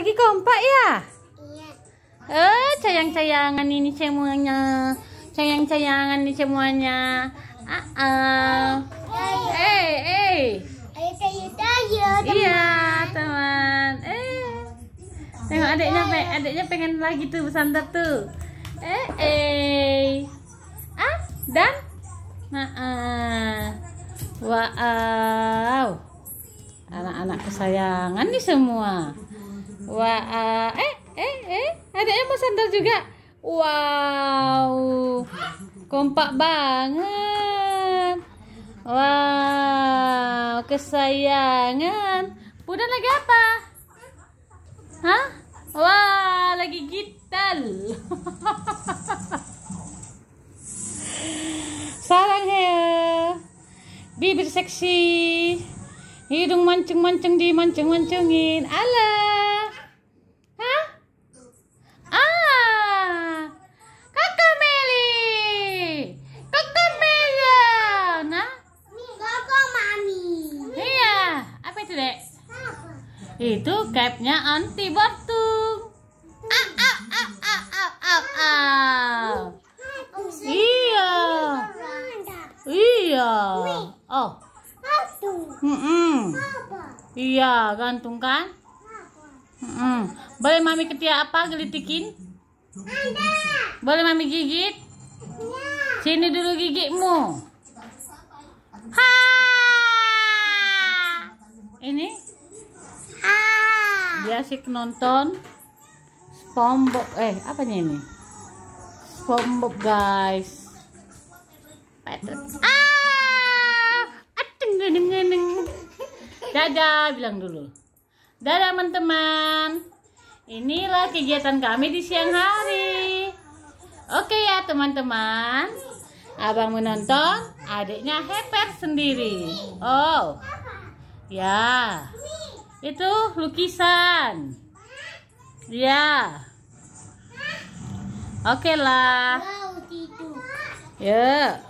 lagi kompak ya? Iya. Eh, sayang-sayangan ini semuanya. Sayang-sayangan ini semuanya. Ah, ah. Eh, eh. Ayo sayur-sayur, Iya, teman. Eh. Tengok adiknya, adiknya pengen lagi tuh bersantap tuh. Eh, eh. Ah, dan nah, ah. Wow. Anak-anak kesayangan nih semua. Wah, uh, eh, eh, eh, adiknya mau sandal juga. Wow, kompak banget. Wow, kesayangan. Bunda lagi apa? Hah? Wah, lagi gital. Sarang hair, bibir seksi, hidung mancung-mancung dimancung-mancungin. Alah. Itu capnya anti batu. Ah, ah, ah, iya. Iya. Oh. hmm Iya, gantung kan? Boleh mami ketia apa gelitikin? Ada. Boleh mami gigit? Iya. Sini dulu gigitmu. dia asik nonton SpongeBob eh apa ini SpongeBob guys Patrick ah ateng geneng geneng dadah bilang dulu dadah teman-teman inilah kegiatan kami di siang hari oke ya teman-teman abang menonton adiknya heper sendiri oh ya itu lukisan. Ya. Oke okay lah. Ya.